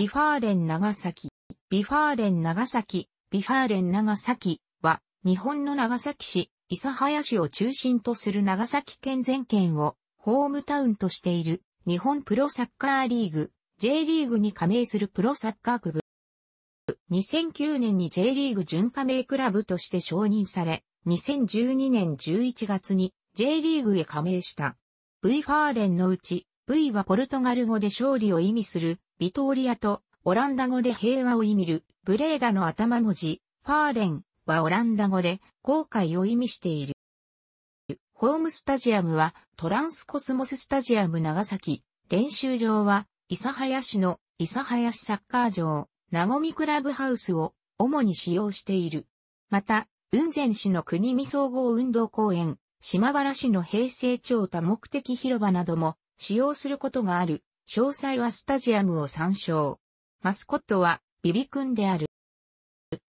ビファーレン長崎、ビファーレン長崎、ビファーレン長崎は、日本の長崎市、諫早市を中心とする長崎県全県をホームタウンとしている日本プロサッカーリーグ、J リーグに加盟するプロサッカー区部。2009年に J リーグ準加盟クラブとして承認され、2012年11月に J リーグへ加盟した。V ファーレンのうち、V はポルトガル語で勝利を意味するビトーリアとオランダ語で平和を意味る、ブレーダの頭文字、ファーレンはオランダ語で後悔を意味している。ホームスタジアムはトランスコスモススタジアム長崎、練習場は諫早市の諫早市サッカー場、なごみクラブハウスを主に使用している。また、雲仙市の国見総合運動公園、島原市の平成町多目的広場なども使用することがある詳細はスタジアムを参照。マスコットはビビ君である。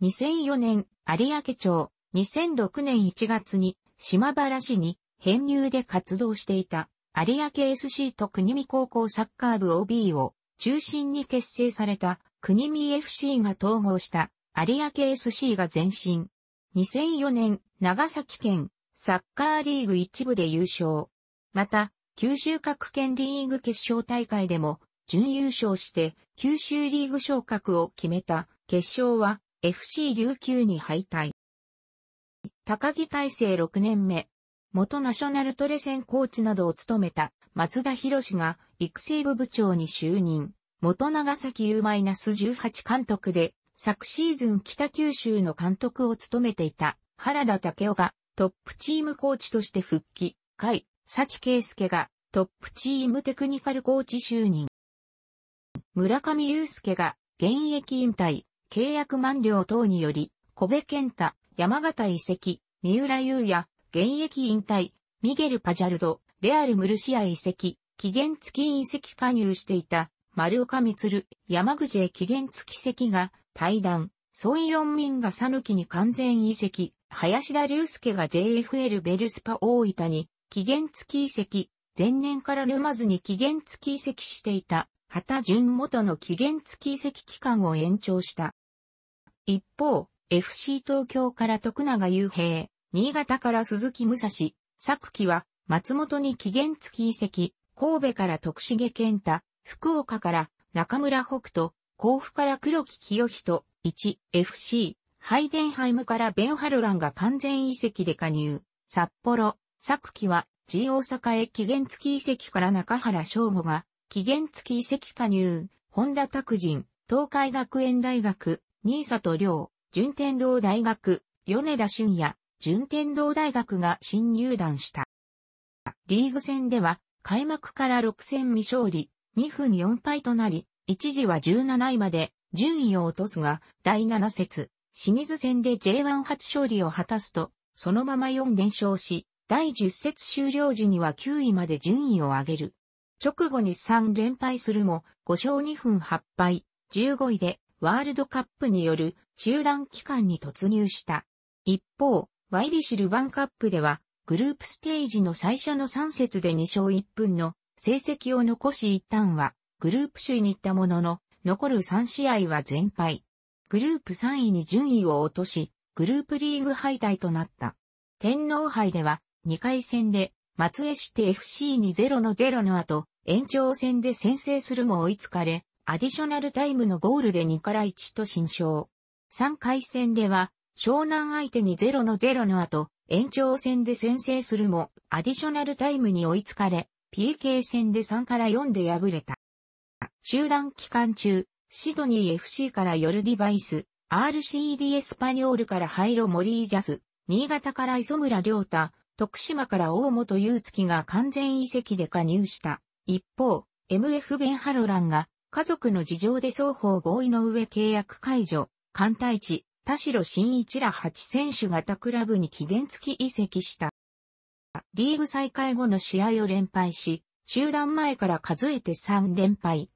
2004年、有明町、2006年1月に島原市に編入で活動していた有明 SC と国見高校サッカー部 OB を中心に結成された国見 FC が統合した有明 SC が前身。2004年、長崎県サッカーリーグ一部で優勝。また、九州各県リーグ決勝大会でも準優勝して九州リーグ昇格を決めた決勝は FC 琉球に敗退。高木大成6年目、元ナショナルトレセンコーチなどを務めた松田博士が育成部部長に就任、元長崎 U-18 監督で昨シーズン北九州の監督を務めていた原田武雄がトップチームコーチとして復帰、会、木圭介がトップチームテクニカルコーチ就任。村上祐介が現役引退、契約満了等により、小部健太、山形遺跡、三浦祐也、現役引退、ミゲル・パジャルド、レアル・ムルシア遺跡、期限付き遺跡加入していた、丸岡光、山口へ期限付き遺跡が、対談、ソイ・ヨンミンがヌキに完全遺跡、林田隆介が JFL ベルスパ大分に期限付き遺跡、前年から沼津に期限付き遺跡していた、畑淳元の期限付き遺跡期間を延長した。一方、FC 東京から徳永雄平、新潟から鈴木武蔵、佐久木は、松本に期限付き遺跡、神戸から徳重健太、福岡から中村北斗、甲府から黒木清人、1、FC、ハイデンハイムからベンハルランが完全遺跡で加入、札幌、昨期は G 大阪へ期限付き移籍から中原翔吾が、期限付き移籍加入、本田拓人、東海学園大学、新里亮、順天堂大学、米田俊也、順天堂大学が新入団した。リーグ戦では、開幕から6戦未勝利、2分4敗となり、一時は17位まで順位を落とすが、第7節、清水戦で J1 初勝利を果たすと、そのまま4連勝し、第10節終了時には9位まで順位を上げる。直後に3連敗するも、5勝2分8敗、15位でワールドカップによる中断期間に突入した。一方、ワイリシルヴンカップでは、グループステージの最初の3節で2勝1分の成績を残し一旦は、グループ首位に行ったものの、残る3試合は全敗。グループ3位に順位を落とし、グループリーグ敗退となった。天皇杯では、2回戦で、松江市て FC に0の0の後、延長戦で先制するも追いつかれ、アディショナルタイムのゴールで2から1と新勝。3回戦では、湘南相手に0の0の後、延長戦で先制するも、アディショナルタイムに追いつかれ、PK 戦で3から4で敗れた。集団期間中、シドニー FC からヨルディバイス、RCD エスパニョールからハイロ・モリージャス、新潟から磯村良太、徳島から大本祐月が完全移籍で加入した。一方、MF ベンハロランが家族の事情で双方合意の上契約解除、関隊地、田代新一ら8選手が他クラブに期限付き移籍した。リーグ再開後の試合を連敗し、中断前から数えて3連敗。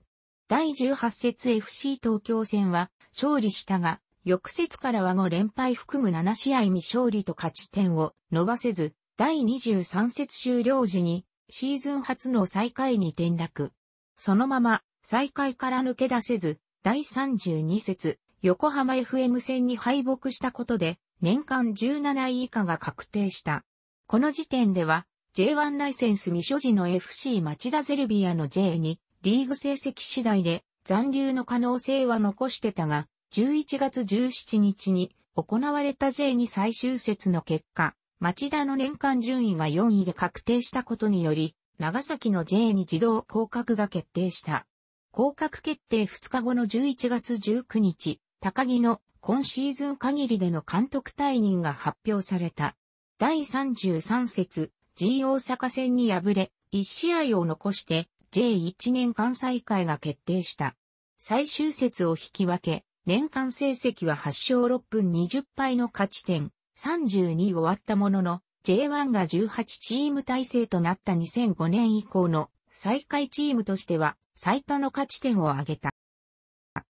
第18節 FC 東京戦は勝利したが、翌節からは5連敗含む7試合未勝利と勝ち点を伸ばせず、第23節終了時に、シーズン初の最下位に転落。そのまま、最下位から抜け出せず、第32節、横浜 FM 戦に敗北したことで、年間17位以下が確定した。この時点では、J1 ライセンス未所持の FC 町田ゼルビアの J2、リーグ成績次第で残留の可能性は残してたが、11月17日に行われた J2 最終節の結果、町田の年間順位が4位で確定したことにより、長崎の J に自動降格が決定した。降格決定2日後の11月19日、高木の今シーズン限りでの監督退任が発表された。第33節、G 大阪戦に敗れ、1試合を残して J1 年間再開が決定した。最終節を引き分け、年間成績は8勝6分20敗の勝ち点、32終わったものの、J1 が18チーム体制となった2005年以降の最下位チームとしては最多の勝ち点を挙げた。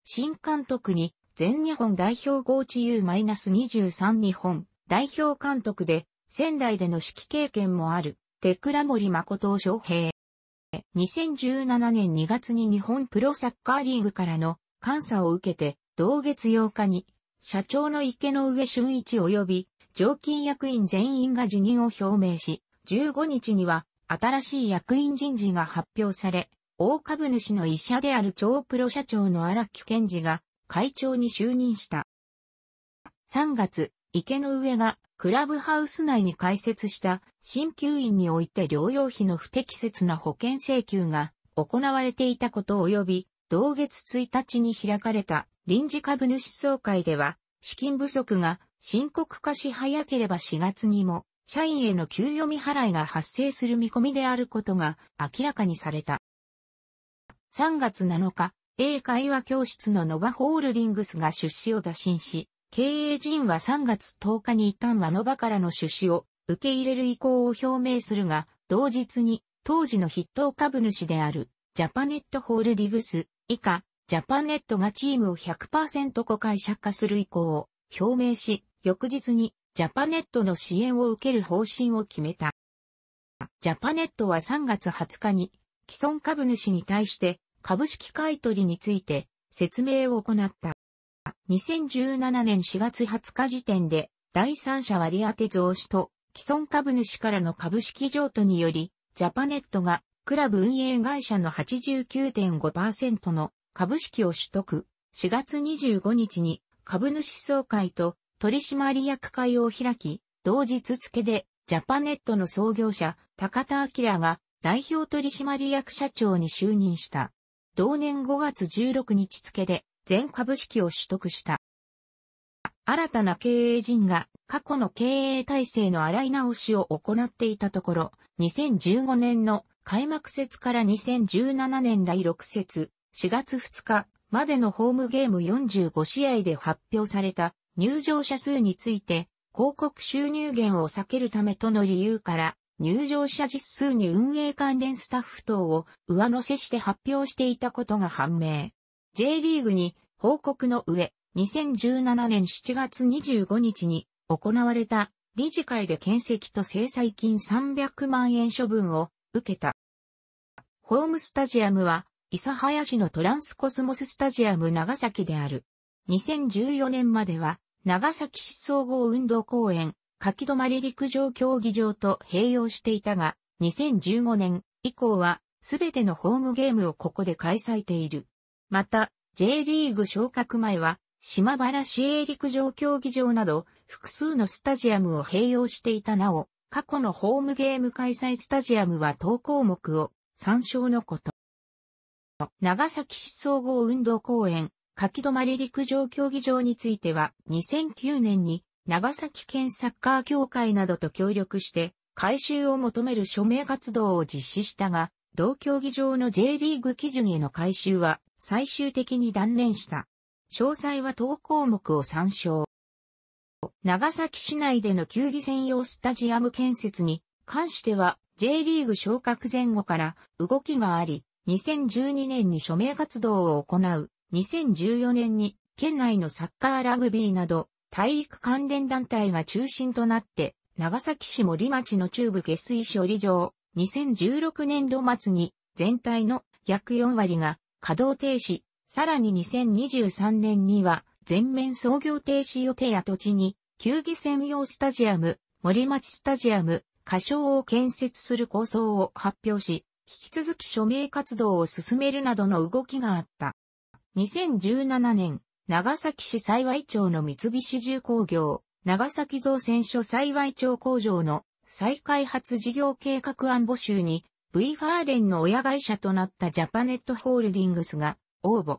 新監督に全日本代表ゴーチ U-23 日本代表監督で仙台での指揮経験もあるテクラ森誠翔平。2017年2月に日本プロサッカーリーグからの監査を受けて同月8日に社長の池上俊一及び常勤役員全員が辞任を表明し、15日には新しい役員人事が発表され、大株主の医者である超プロ社長の荒木健二が会長に就任した。3月、池の上がクラブハウス内に開設した新旧院において療養費の不適切な保険請求が行われていたこと及び、同月1日に開かれた臨時株主総会では、資金不足が深刻化し早ければ4月にも、社員への給与未払いが発生する見込みであることが明らかにされた。3月7日、英会話教室のノバホールディングスが出資を打診し、経営陣は3月10日に一旦はノバからの出資を受け入れる意向を表明するが、同日に当時の筆頭株主であるジャパネットホールディグス以下ジャパネットがチームを100%誤解釈化する意向を表明し、翌日にジャパネットの支援を受ける方針を決めた。ジャパネットは3月20日に既存株主に対して株式買取について説明を行った。2017年4月20日時点で第三者割当増資と既存株主からの株式譲渡によりジャパネットがクラブ運営会社の89.5%の株式を取得。4月25日に株主総会と取締役会を開き、同日付でジャパネットの創業者、高田明が代表取締役社長に就任した。同年5月16日付で全株式を取得した。新たな経営陣が過去の経営体制の洗い直しを行っていたところ、2015年の開幕節から2017年第6節4月2日までのホームゲーム45試合で発表された入場者数について、広告収入源を避けるためとの理由から、入場者実数に運営関連スタッフ等を上乗せして発表していたことが判明。J リーグに報告の上、2017年7月25日に行われた理事会で検責と制裁金300万円処分を受けた。ホームスタジアムは、諫早市のトランスコスモススタジアム長崎である。2014年までは、長崎市総合運動公園、書きり陸上競技場と併用していたが、2015年以降は、すべてのホームゲームをここで開催ている。また、J リーグ昇格前は、島原市営陸上競技場など、複数のスタジアムを併用していたなお、過去のホームゲーム開催スタジアムは当項目を参照のこと。長崎市総合運動公園、書きまり陸上競技場については、2009年に長崎県サッカー協会などと協力して、改修を求める署名活動を実施したが、同競技場の J リーグ基準への改修は最終的に断念した。詳細は当項目を参照。長崎市内での球技専用スタジアム建設に関しては J リーグ昇格前後から動きがあり、2012年に署名活動を行う2014年に県内のサッカーラグビーなど体育関連団体が中心となって、長崎市森町の中部下水処理場、2016年度末に全体の約4割が稼働停止、さらに2023年には全面操業停止予定や土地に球技専用スタジアム、森町スタジアム、仮称を建設する構想を発表し、引き続き署名活動を進めるなどの動きがあった。2017年、長崎市幸町の三菱重工業、長崎造船所幸町工場の再開発事業計画案募集に、V ファーレンの親会社となったジャパネットホールディングスが応募。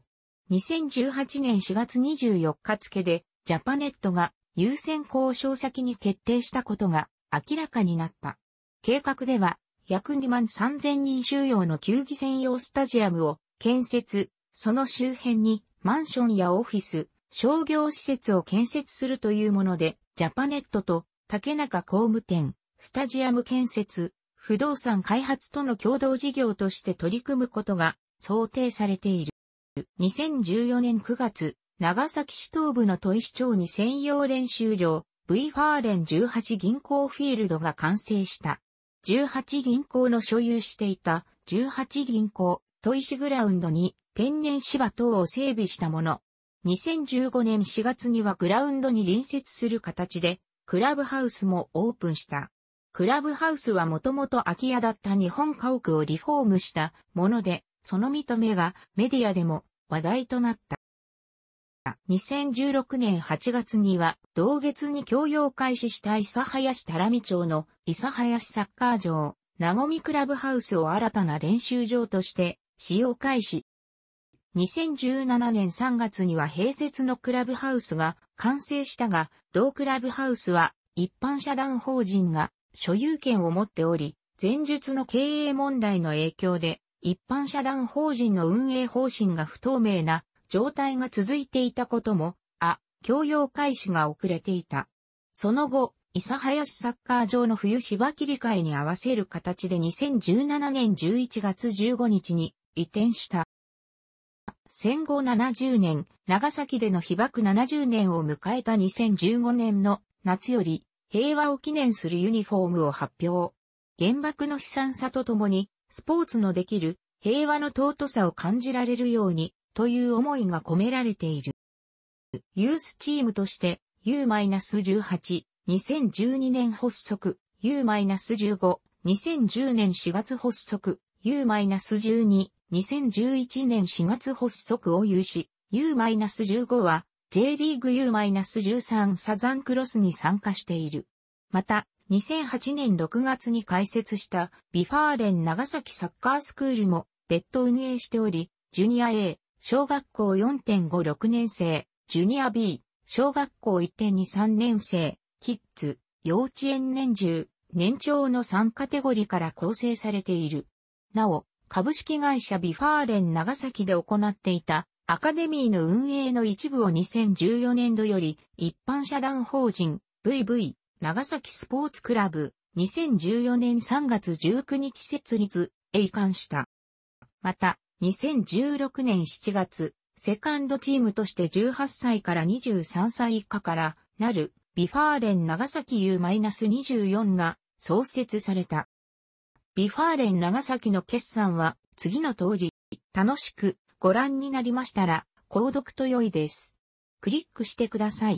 2018年4月24日付でジャパネットが優先交渉先に決定したことが明らかになった。計画では約2万3000人収容の球技専用スタジアムを建設、その周辺にマンションやオフィス、商業施設を建設するというもので、ジャパネットと竹中工務店、スタジアム建設、不動産開発との共同事業として取り組むことが想定されている。2014年9月、長崎市東部の都市町に専用練習場、V ファーレン18銀行フィールドが完成した。18銀行の所有していた18銀行、都市グラウンドに天然芝等を整備したもの。2015年4月にはグラウンドに隣接する形で、クラブハウスもオープンした。クラブハウスはもともと空き家だった日本家屋をリフォームしたもので、その認めがメディアでも話題となった。2016年8月には、同月に供用開始した諫早市多良見町の諫早市サッカー場、なごみクラブハウスを新たな練習場として使用開始。2017年3月には併設のクラブハウスが完成したが、同クラブハウスは一般社団法人が所有権を持っており、前述の経営問題の影響で、一般社団法人の運営方針が不透明な状態が続いていたことも、あ、教養開始が遅れていた。その後、諫早市サッカー場の冬芝切り替えに合わせる形で2017年11月15日に移転した。戦後70年、長崎での被爆70年を迎えた2015年の夏より平和を記念するユニフォームを発表。原爆の悲惨さとともに、スポーツのできる平和の尊さを感じられるようにという思いが込められている。ユースチームとして U-18、2012年発足、U-15、2010年4月発足、U-12、2011年4月発足を有し、U-15 は J リーグ U-13 サザンクロスに参加している。また、2008年6月に開設したビファーレン長崎サッカースクールも別途運営しており、ジュニア A、小学校4.56年生、ジュニア B、小学校1.23年生、キッズ、幼稚園年中、年長の3カテゴリーから構成されている。なお、株式会社ビファーレン長崎で行っていたアカデミーの運営の一部を2014年度より一般社団法人 VV 長崎スポーツクラブ2014年3月19日設立へ移管した。また、2016年7月、セカンドチームとして18歳から23歳以下からなるビファーレン長崎 U-24 が創設された。ビファーレン長崎の決算は次の通り、楽しくご覧になりましたら、購読と良いです。クリックしてください。